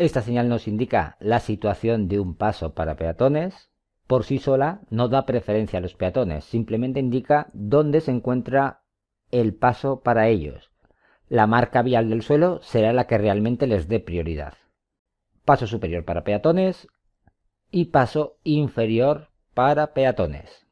Esta señal nos indica la situación de un paso para peatones. Por sí sola no da preferencia a los peatones, simplemente indica dónde se encuentra el paso para ellos. La marca vial del suelo será la que realmente les dé prioridad. Paso superior para peatones y paso inferior para peatones.